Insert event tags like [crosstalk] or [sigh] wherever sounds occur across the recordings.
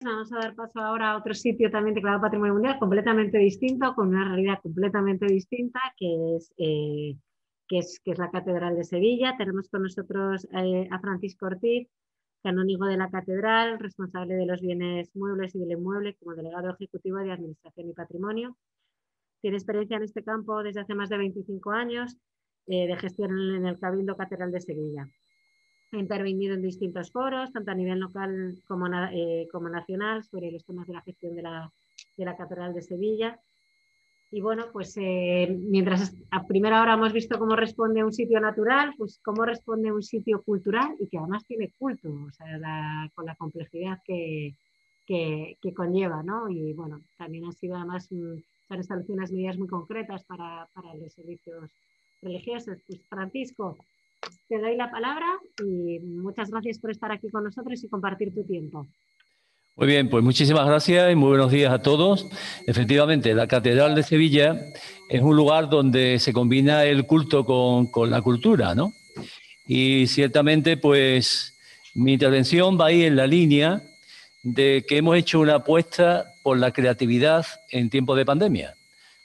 Vamos a dar paso ahora a otro sitio también declarado Patrimonio Mundial, completamente distinto, con una realidad completamente distinta, que es, eh, que es, la Catedral de Sevilla. Tenemos con nosotros eh, a Francisco Ortiz, canónigo de la Catedral, responsable de los bienes muebles y del inmueble como delegado ejecutivo de Administración y Patrimonio. Tiene experiencia en este campo desde hace más de 25 años eh, de gestión en el Cabildo Catedral de Sevilla. Ha intervenido en distintos foros, tanto a nivel local como, eh, como nacional, sobre los temas de la gestión de la, de la Catedral de Sevilla. Y bueno, pues eh, mientras a primera hora hemos visto cómo responde un sitio natural, pues cómo responde un sitio cultural y que además tiene culto, o sea, con la complejidad que, que, conlleva, ¿no? Y bueno, también han sido además, se han establecido unas medidas muy concretas para, para los servicios religiosos. Pues Francisco, te doy la palabra y muchas gracias por estar aquí con nosotros y compartir tu tiempo. Muy bien, pues muchísimas gracias y muy buenos días a todos. Efectivamente, la Catedral de Sevilla es un lugar donde se combina el culto con, la cultura, ¿no? Y ciertamente, pues mi intervención va ahí en la línea de que hemos hecho una apuesta por la creatividad en tiempos de pandemia.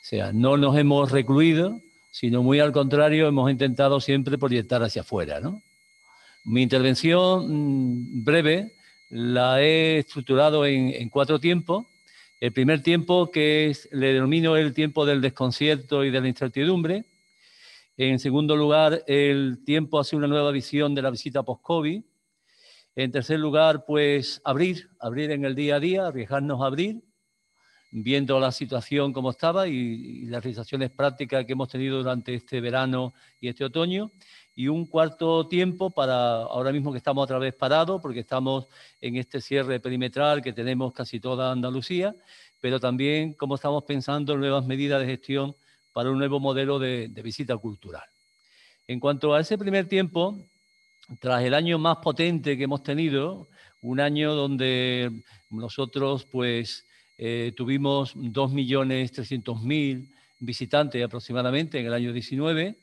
O sea, no nos hemos recluido, sino muy al contrario, hemos intentado siempre proyectar hacia afuera. Mi intervención mm, breve la he estructurado en, cuatro tiempos. El primer tiempo, que es, le denomino el tiempo del desconcierto y de la incertidumbre. En segundo lugar, el tiempo hacia una nueva visión de la visita post-COVID. En tercer lugar, pues abrir, abrir en el día a día, arriesgarnos a abrir viendo la situación como estaba y, las realizaciones prácticas que hemos tenido durante este verano y este otoño. Y un cuarto tiempo para ahora mismo que estamos otra vez parados, porque estamos en este cierre perimetral que tenemos casi toda Andalucía, pero también como estamos pensando en nuevas medidas de gestión para un nuevo modelo de, de visita cultural. En cuanto a ese primer tiempo, tras el año más potente que hemos tenido, un año donde nosotros pues eh, tuvimos 2.300.000 visitantes aproximadamente en el año 19,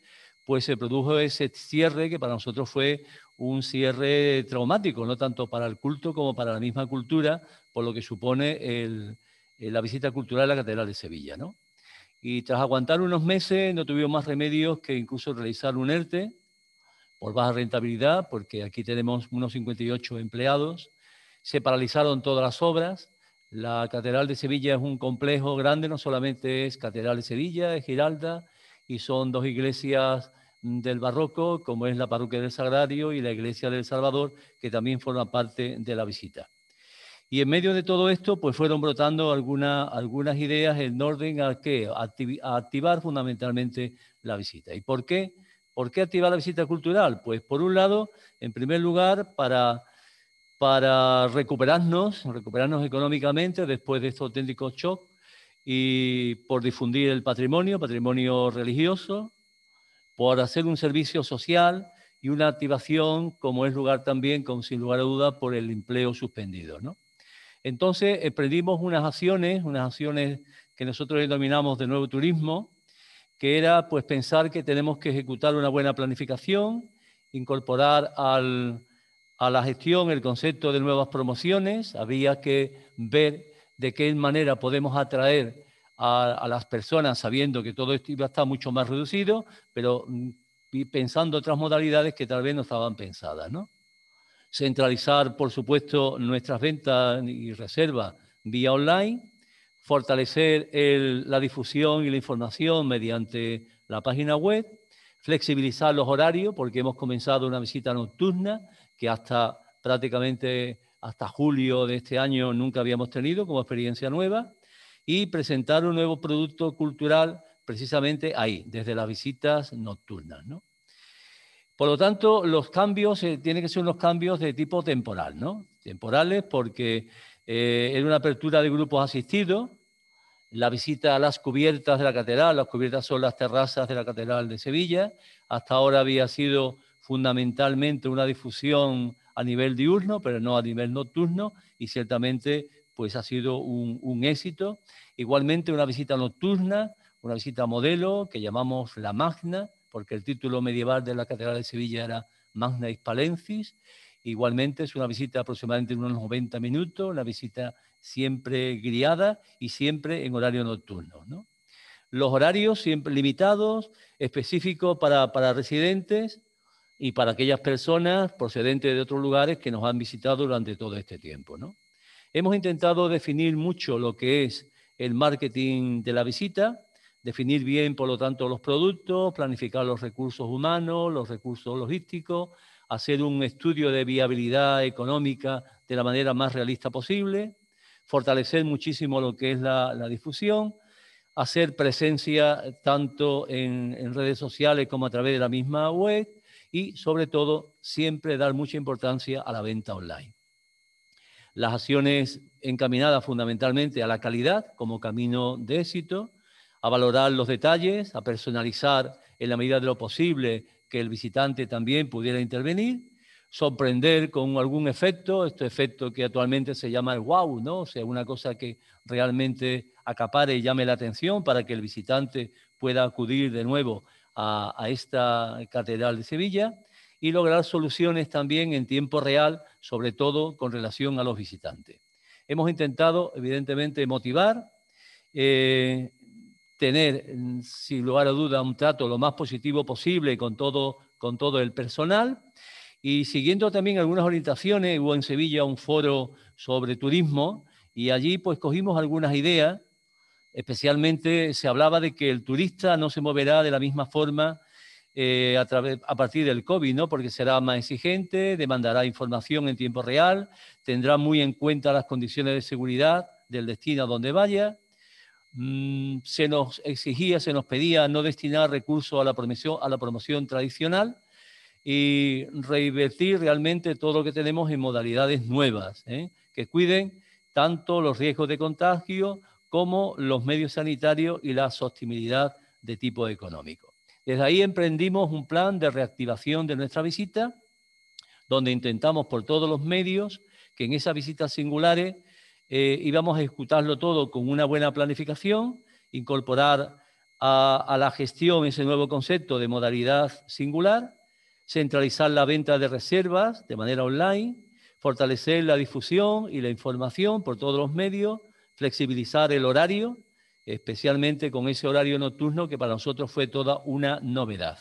pues se produjo ese cierre que para nosotros fue un cierre traumático, no tanto para el culto como para la misma cultura, por lo que supone el, eh, la visita cultural a la Catedral de Sevilla. ¿no? Y tras aguantar unos meses, no tuvimos más remedios que incluso realizar un ERTE por baja rentabilidad, porque aquí tenemos unos 58 empleados. Se paralizaron todas las obras, la Catedral de Sevilla es un complejo grande, no solamente es Catedral de Sevilla, es Giralda, y son dos iglesias del barroco, como es la parroquia del Sagrario y la iglesia del Salvador, que también forman parte de la visita. Y en medio de todo esto, pues fueron brotando algunas ideas en orden a, qué? a activar fundamentalmente la visita. ¿Y por qué? ¿Por qué activar la visita cultural? Pues por un lado, en primer lugar, para para recuperarnos, recuperarnos económicamente después de este auténtico shock y por difundir el patrimonio, patrimonio religioso, por hacer un servicio social y una activación, como es lugar también, con, sin lugar a duda, por el empleo suspendido. ¿no? Entonces, emprendimos eh, unas acciones, unas acciones que nosotros denominamos de nuevo turismo, que era pues pensar que tenemos que ejecutar una buena planificación, incorporar al, a la gestión el concepto de nuevas promociones, había que ver de qué manera podemos atraer a, las personas sabiendo que todo esto iba a estar mucho más reducido, pero mm, pensando otras modalidades que tal vez no estaban pensadas. ¿no? Centralizar, por supuesto, nuestras ventas y reservas vía online, fortalecer la difusión y la información mediante la página web, flexibilizar los horarios, porque hemos comenzado una visita nocturna, que hasta prácticamente hasta julio de este año nunca habíamos tenido como experiencia nueva, y presentar un nuevo producto cultural precisamente ahí, desde las visitas nocturnas. Por lo tanto, los cambios eh, tienen que ser unos cambios de tipo temporal, ¿no? Temporales porque era eh, una apertura de grupos asistidos, la visita a las cubiertas de la catedral, las cubiertas son las terrazas de la catedral de Sevilla, hasta ahora había sido fundamentalmente una difusión a nivel diurno, pero no a nivel nocturno, y ciertamente pues ha sido un, éxito. Igualmente una visita nocturna, una visita modelo que llamamos La Magna, porque el título medieval de la Catedral de Sevilla era Magna Hispalensis. Igualmente es una visita aproximadamente de unos 90 minutos, una visita siempre guiada y siempre en horario nocturno. Los horarios siempre limitados, específicos para residentes, y para aquellas personas procedentes de otros lugares que nos han visitado durante todo este tiempo. Hemos intentado definir mucho lo que es el marketing de la visita, definir bien, por lo tanto, los productos, planificar los recursos humanos, los recursos logísticos, hacer un estudio de viabilidad económica de la manera más realista posible, fortalecer muchísimo lo que es la, difusión, hacer presencia tanto en redes sociales como a través de la misma web, y sobre todo siempre dar mucha importancia a la venta online. Las acciones encaminadas fundamentalmente a la calidad como camino de éxito, a valorar los detalles, a personalizar en la medida de lo posible que el visitante también pudiera intervenir, sorprender con algún efecto, este efecto que actualmente se llama el wow, ¿no? O sea, una cosa que realmente acapare y llame la atención para que el visitante pueda acudir de nuevo a, esta catedral de Sevilla y lograr soluciones también en tiempo real, sobre todo con relación a los visitantes. Hemos intentado, evidentemente, motivar, eh, tener, sin lugar a duda, un trato lo más positivo posible con todo, con todo el personal y siguiendo también algunas orientaciones, hubo en Sevilla un foro sobre turismo y allí pues cogimos algunas ideas Especialmente se hablaba de que el turista no se moverá de la misma forma eh, a, partir del COVID, porque será más exigente, demandará información en tiempo real, tendrá muy en cuenta las condiciones de seguridad del destino a donde vaya. Mm, se nos exigía, se nos pedía no destinar recursos a la promoción, a la promoción tradicional y reinvertir realmente todo lo que tenemos en modalidades nuevas, ¿eh? que cuiden tanto los riesgos de contagio como los medios sanitarios y la sostenibilidad de tipo económico. Desde ahí emprendimos un plan de reactivación de nuestra visita, donde intentamos por todos los medios que en esas visitas singulares eh, íbamos a ejecutarlo todo con una buena planificación, incorporar a la gestión ese nuevo concepto de modalidad singular, centralizar la venta de reservas de manera online, fortalecer la difusión y la información por todos los medios, flexibilizar el horario, especialmente con ese horario nocturno que para nosotros fue toda una novedad.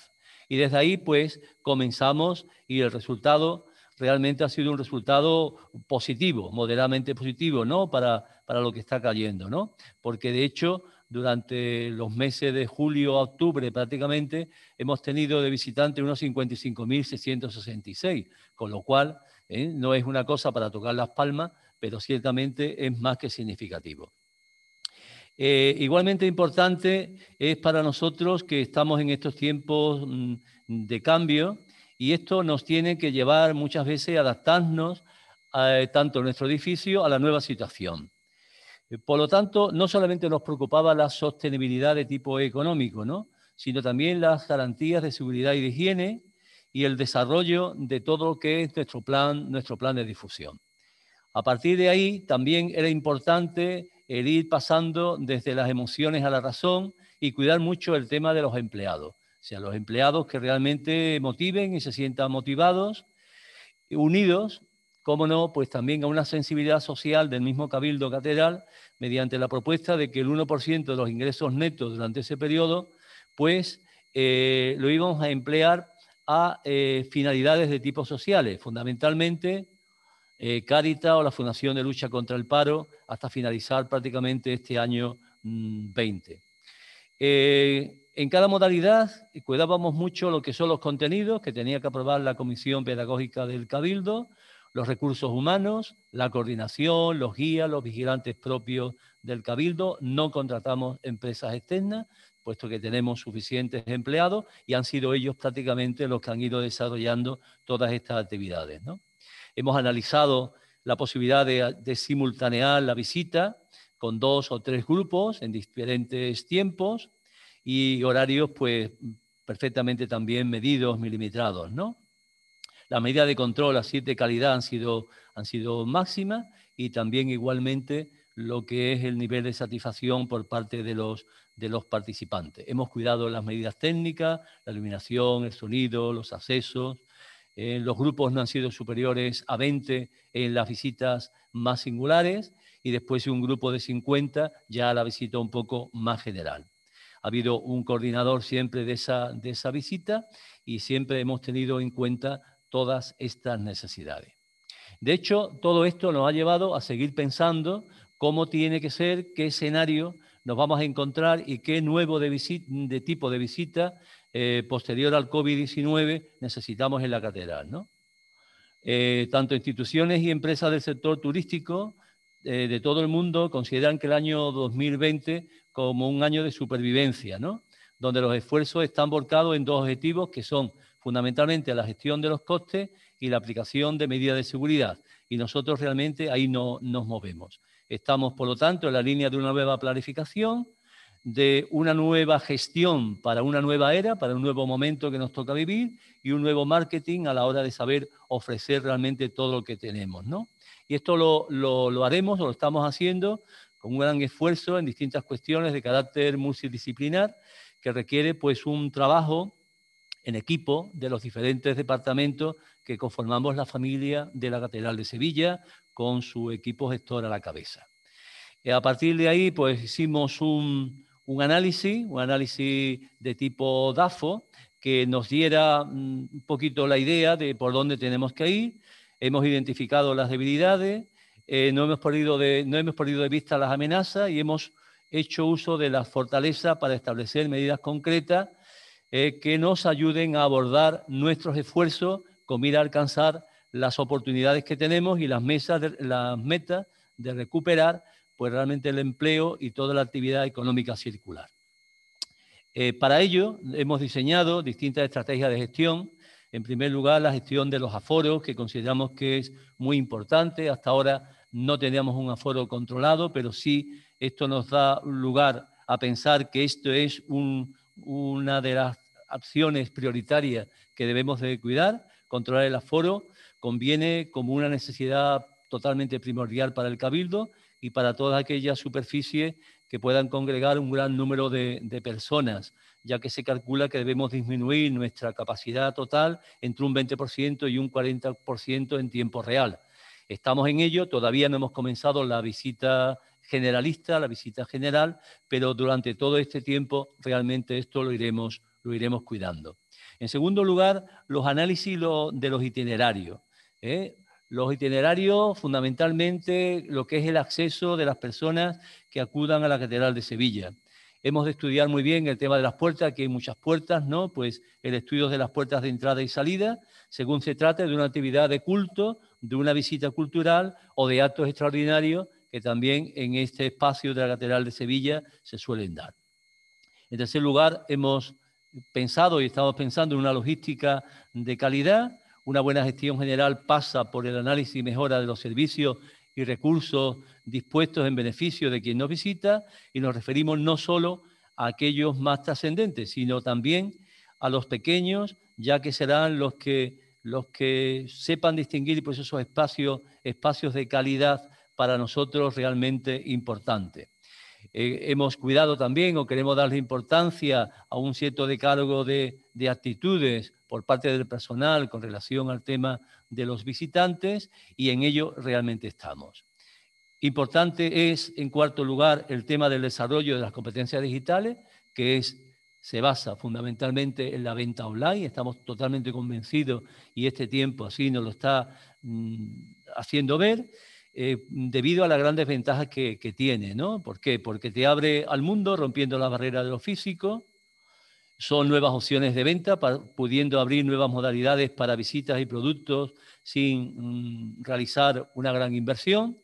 Y desde ahí, pues, comenzamos y el resultado realmente ha sido un resultado positivo, moderadamente positivo, ¿no? Para, lo que está cayendo, ¿no? Porque de hecho, durante los meses de julio a octubre prácticamente, hemos tenido de visitantes unos 55.666, con lo cual ¿eh? no es una cosa para tocar las palmas, pero ciertamente es más que significativo. Eh, igualmente importante es para nosotros que estamos en estos tiempos mm, de cambio y esto nos tiene que llevar muchas veces a adaptarnos a, eh, tanto nuestro edificio a la nueva situación. Eh, por lo tanto, no solamente nos preocupaba la sostenibilidad de tipo económico, sino también las garantías de seguridad y de higiene y el desarrollo de todo lo que es nuestro plan, nuestro plan de difusión. A partir de ahí también era importante el eh, ir pasando desde las emociones a la razón y cuidar mucho el tema de los empleados. O sea, los empleados que realmente motiven y se sientan motivados, unidos, cómo no, pues también a una sensibilidad social del mismo Cabildo Catedral, mediante la propuesta de que el 1% de los ingresos netos durante ese periodo, pues eh, lo íbamos a emplear a eh, finalidades de tipo sociales, fundamentalmente eh, o la Fundación de Lucha contra el Paro hasta finalizar prácticamente este año 20. Mm, eh, en cada modalidad cuidábamos mucho lo que son los contenidos que tenía que aprobar la Comisión Pedagógica del Cabildo, los recursos humanos, la coordinación, los guías, los vigilantes propios del Cabildo. No contratamos empresas externas, puesto que tenemos suficientes empleados y han sido ellos prácticamente los que han ido desarrollando todas estas actividades. ¿no? Hemos analizado la posibilidad de, simultanear la visita con dos o tres grupos en diferentes tiempos y horarios pues perfectamente también medidos, milimetrados, ¿no? Las medidas de control así de calidad han sido, han sido máximas y también igualmente lo que es el nivel de satisfacción por parte de los, de los participantes. Hemos cuidado las medidas técnicas, la iluminación, el sonido, los accesos, los grupos no han sido superiores a 20 en las visitas más singulares y después un grupo de 50 ya la visita un poco más general. Ha habido un coordinador siempre de esa, visita y siempre hemos tenido en cuenta todas estas necesidades. De hecho, todo esto nos ha llevado a seguir pensando cómo tiene que ser, qué escenario nos vamos a encontrar y qué nuevo de tipo de visita eh, posterior al COVID-19 necesitamos en la catedral, ¿no? Eh, tanto instituciones y empresas del sector turístico eh, de todo el mundo consideran que el año 2020 como un año de supervivencia, ¿no? donde los esfuerzos están volcados en dos objetivos que son fundamentalmente la gestión de los costes y la aplicación de medidas de seguridad. Y nosotros realmente ahí no nos movemos. Estamos, por lo tanto, en la línea de una nueva planificación, de una nueva gestión para una nueva era, para un nuevo momento que nos toca vivir y un nuevo marketing a la hora de saber ofrecer realmente todo lo que tenemos. ¿no? Y esto lo, lo, haremos o lo estamos haciendo con un gran esfuerzo en distintas cuestiones de carácter multidisciplinar que requiere pues un trabajo en equipo de los diferentes departamentos que conformamos la familia de la Catedral de Sevilla con su equipo gestor a la cabeza. A partir de ahí, pues hicimos un, un análisis, un análisis de tipo DAFO, que nos diera mm, un poquito la idea de por dónde tenemos que ir. Hemos identificado las debilidades, eh, no, hemos perdido de, no hemos de vista las amenazas y hemos hecho uso de las fortalezas para establecer medidas concretas eh, que nos ayuden a abordar nuestros esfuerzos con ir a alcanzar las oportunidades que tenemos y las, mesas las metas de recuperar pues realmente el empleo y toda la actividad económica circular. Eh, para ello hemos diseñado distintas estrategias de gestión. En primer lugar, la gestión de los aforos, que consideramos que es muy importante. Hasta ahora no teníamos un aforo controlado, pero sí esto nos da lugar a pensar que esto es una de las acciones prioritarias que debemos de cuidar. Controlar el aforo conviene como una necesidad totalmente primordial para el cabildo y para todas aquellas superficies que puedan congregar un gran número de, personas, ya que se calcula que debemos disminuir nuestra capacidad total entre un 20% y un 40% en tiempo real. Estamos en ello, todavía no hemos comenzado la visita generalista, la visita general, pero durante todo este tiempo realmente esto lo iremos, lo iremos cuidando. En segundo lugar, los análisis de los itinerarios. ¿eh? Los itinerarios, fundamentalmente, lo que es el acceso de las personas que acudan a la Catedral de Sevilla. Hemos de estudiar muy bien el tema de las puertas, que hay muchas puertas, ¿no? Pues el estudio de las puertas de entrada y salida, según se trate de una actividad de culto, de una visita cultural o de actos extraordinarios que también en este espacio de la Catedral de Sevilla se suelen dar. En tercer lugar, hemos pensado y estamos pensando en una logística de calidad una buena gestión general pasa por el análisis y mejora de los servicios y recursos dispuestos en beneficio de quien nos visita y nos referimos no solo a aquellos más trascendentes, sino también a los pequeños, ya que serán los que, los que sepan distinguir esos espacios, espacios de calidad para nosotros realmente importantes. Eh, hemos cuidado también o queremos darle importancia a un cierto decálogo de, de actitudes por parte del personal con relación al tema de los visitantes y en ello realmente estamos. Importante es, en cuarto lugar, el tema del desarrollo de las competencias digitales, que es, se basa fundamentalmente en la venta online. Estamos totalmente convencidos y este tiempo así nos lo está mm, haciendo ver. Eh, debido a las grandes ventajas que, que tiene, ¿no? ¿Por qué? Porque te abre al mundo rompiendo la barrera de lo físico, son nuevas opciones de venta, pudiendo abrir nuevas modalidades para visitas y productos sin mm, realizar una gran inversión.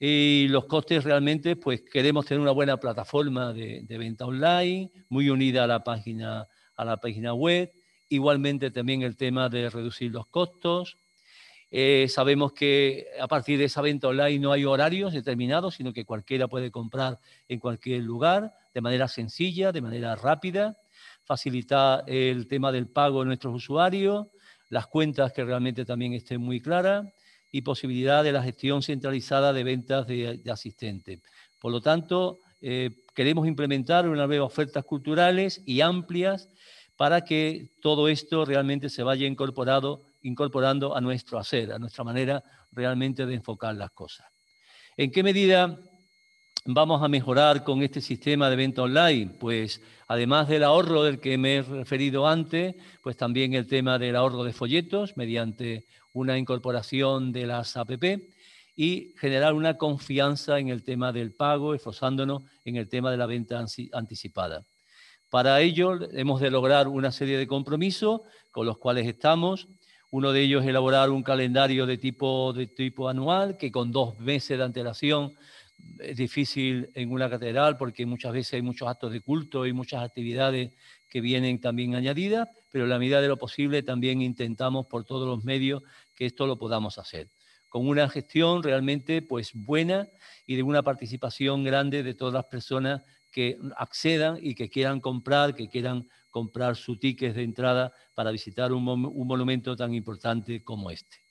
Y los costes realmente, pues queremos tener una buena plataforma de, venta online, muy unida a la página, a la página web. Igualmente también el tema de reducir los costos. Eh, sabemos que a partir de esa venta online no hay horarios determinados, sino que cualquiera puede comprar en cualquier lugar, de manera sencilla, de manera rápida facilitar el tema del pago de nuestros usuarios, las cuentas que realmente también estén muy claras y posibilidad de la gestión centralizada de ventas de, de asistentes. Por lo tanto, eh, queremos implementar una nueva ofertas culturales y amplias para que todo esto realmente se vaya incorporado, incorporando a nuestro hacer, a nuestra manera realmente de enfocar las cosas. ¿En qué medida vamos a mejorar con este sistema de venta online? Pues además del ahorro del que me he referido antes, pues también el tema del ahorro de folletos mediante una incorporación de las APP y generar una confianza en el tema del pago, esforzándonos en el tema de la venta anticipada. Para ello hemos de lograr una serie de compromisos con los cuales estamos. Uno de ellos es elaborar un calendario de tipo, de tipo anual que con dos meses de antelación es difícil en una catedral porque muchas veces hay muchos actos de culto y muchas actividades que vienen también añadidas, pero en la medida de lo posible también intentamos por todos los medios que esto lo podamos hacer con una gestión realmente pues buena y de una participación grande de todas las personas que accedan y que quieran comprar, que quieran comprar su ticket de entrada para visitar un monumento tan importante como este.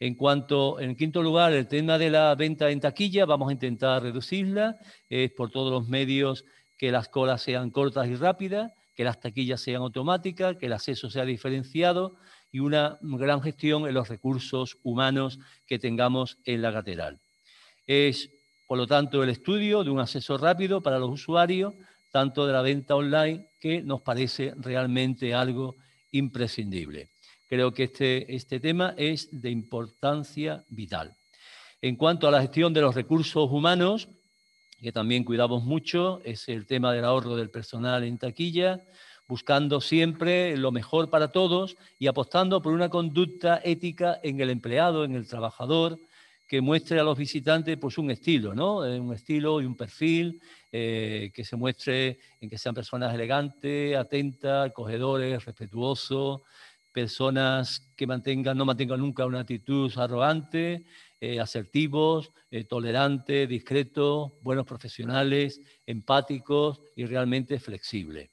En cuanto, en quinto lugar, el tema de la venta en taquilla, vamos a intentar reducirla, es por todos los medios que las colas sean cortas y rápidas, que las taquillas sean automáticas, que el acceso sea diferenciado y una gran gestión en los recursos humanos que tengamos en la catedral. Es, por lo tanto, el estudio de un acceso rápido para los usuarios, tanto de la venta online, que nos parece realmente algo imprescindible. Creo que este, este, tema es de importancia vital. En cuanto a la gestión de los recursos humanos, que también cuidamos mucho, es el tema del ahorro del personal en taquilla, buscando siempre lo mejor para todos y apostando por una conducta ética en el empleado, en el trabajador, que muestre a los visitantes pues un estilo, ¿no? Eh, un estilo y un perfil eh, que se muestre en que sean personas elegantes, atentas, acogedores, respetuosos, personas que mantengan, no mantengan nunca una actitud arrogante, eh, asertivos, eh, tolerantes, discretos, buenos profesionales, empáticos y realmente flexibles.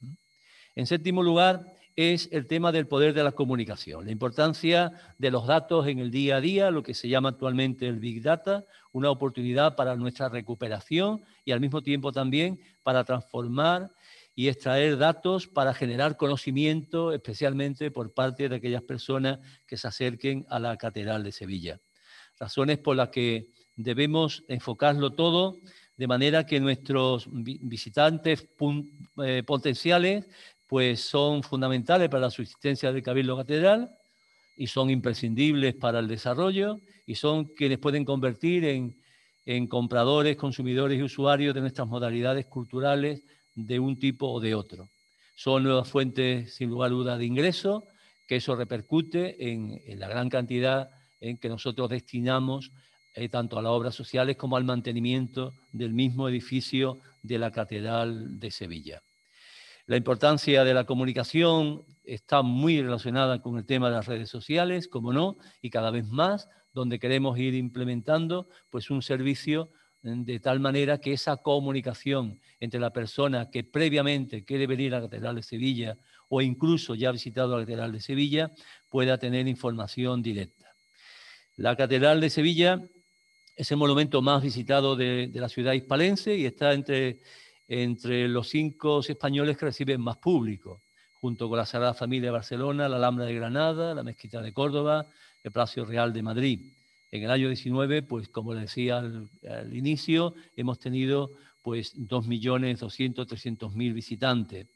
En séptimo lugar, es el tema del poder de la comunicación, la importancia de los datos en el día a día, lo que se llama actualmente el Big Data, una oportunidad para nuestra recuperación y al mismo tiempo también para transformar y extraer datos para generar conocimiento, especialmente por parte de aquellas personas que se acerquen a la Catedral de Sevilla. Razones por las que debemos enfocarlo todo de manera que nuestros visitantes eh, potenciales pues son fundamentales para la subsistencia del Cabildo Catedral y son imprescindibles para el desarrollo y son quienes pueden convertir en compradores, consumidores y usuarios de nuestras modalidades culturales de un tipo o de otro. Son nuevas fuentes, sin lugar a duda, de ingreso, que eso repercute en, la gran cantidad en que nosotros destinamos eh, tanto a las obras sociales como al mantenimiento del mismo edificio de la Catedral de Sevilla. La importancia de la comunicación está muy relacionada con el tema de las redes sociales, como no, y cada vez más, donde queremos ir implementando pues, un servicio de tal manera que esa comunicación entre la persona que previamente quiere venir a la Catedral de Sevilla o incluso ya ha visitado la Catedral de Sevilla pueda tener información directa. La Catedral de Sevilla es el monumento más visitado de, la ciudad hispalense y está entre, entre los cinco españoles que reciben más público, junto con la Sagrada Familia de Barcelona, la Alhambra de Granada, la Mezquita de Córdoba, el Palacio Real de Madrid. En el año 19, pues como le decía al, inicio, hemos tenido pues 2 visitantes.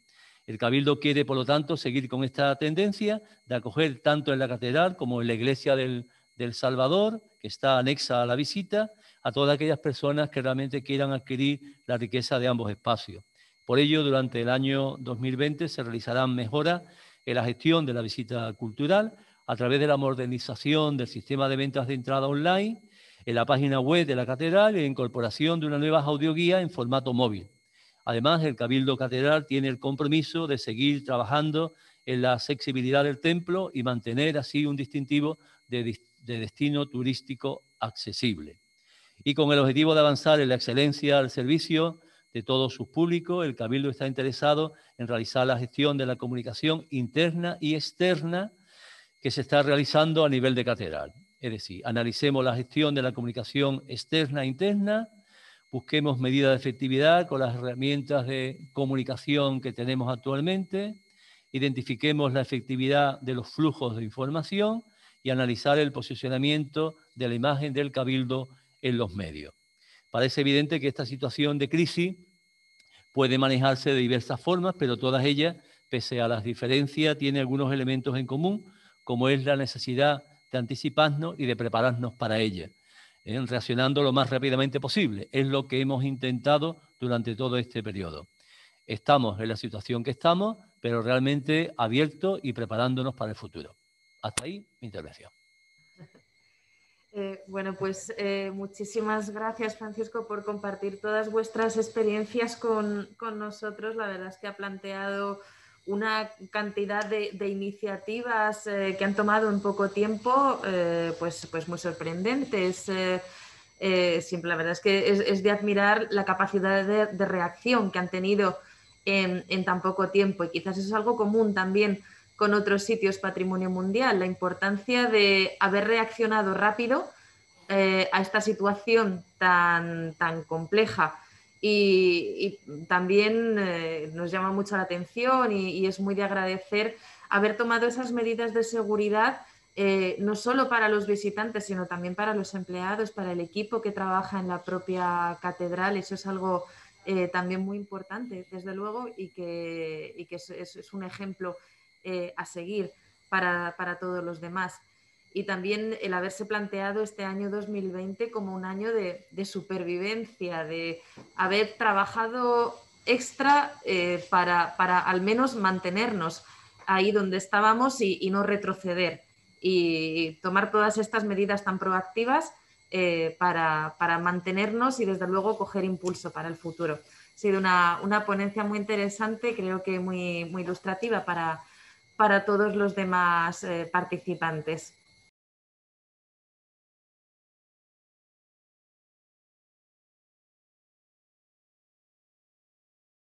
El Cabildo quiere, por lo tanto, seguir con esta tendencia de acoger tanto en la catedral como en la iglesia del, del Salvador, que está anexa a la visita, a todas aquellas personas que realmente quieran adquirir la riqueza de ambos espacios. Por ello, durante el año 2020 se realizarán mejoras en la gestión de la visita cultural, a través de la modernización del sistema de ventas de entrada online, en la página web de la catedral e incorporación de una nueva audioguía en formato móvil. Además, el Cabildo Catedral tiene el compromiso de seguir trabajando en la accesibilidad del templo y mantener así un distintivo de, destino turístico accesible. Y con el objetivo de avanzar en la excelencia al servicio de todos sus públicos, el Cabildo está interesado en realizar la gestión de la comunicación interna y externa que se está realizando a nivel de catedral. Es decir, analicemos la gestión de la comunicación externa e interna, busquemos medidas de efectividad con las herramientas de comunicación que tenemos actualmente, identifiquemos la efectividad de los flujos de información y analizar el posicionamiento de la imagen del cabildo en los medios. Parece evidente que esta situación de crisis puede manejarse de diversas formas, pero todas ellas, pese a las diferencias, tienen algunos elementos en común, como es la necesidad de anticiparnos y de prepararnos para ella, ¿eh? reaccionando lo más rápidamente posible. Es lo que hemos intentado durante todo este periodo. Estamos en la situación que estamos, pero realmente abiertos y preparándonos para el futuro. Hasta ahí mi intervención. [laughs] Eh, bueno, pues eh, muchísimas gracias, Francisco, por compartir todas vuestras experiencias con, con nosotros. La verdad es que ha planteado una cantidad de, iniciativas eh, que han tomado en poco tiempo, eh, pues, pues muy sorprendentes. Eh, siempre, la verdad es que es, de admirar la capacidad de, reacción que han tenido en, tan poco tiempo y quizás eso es algo común también con otros sitios patrimonio mundial, la importancia de haber reaccionado rápido a esta situación tan compleja y, también eh, nos llama mucho la atención y, es muy de agradecer haber tomado esas medidas de seguridad. Eh, no solo para los visitantes, sino también para los empleados, para el equipo que trabaja en la propia catedral. Eso es algo eh, también muy importante, desde luego, y que, es, un ejemplo a seguir para, todos los demás y también el haberse planteado este año 2020 como un año de, supervivencia, de haber trabajado extra eh, para, al menos mantenernos ahí donde estábamos y, no retroceder y tomar todas estas medidas tan proactivas eh, para, mantenernos y desde luego coger impulso para el futuro. Ha sido una, ponencia muy interesante, creo que muy, ilustrativa para, todos los demás eh, participantes.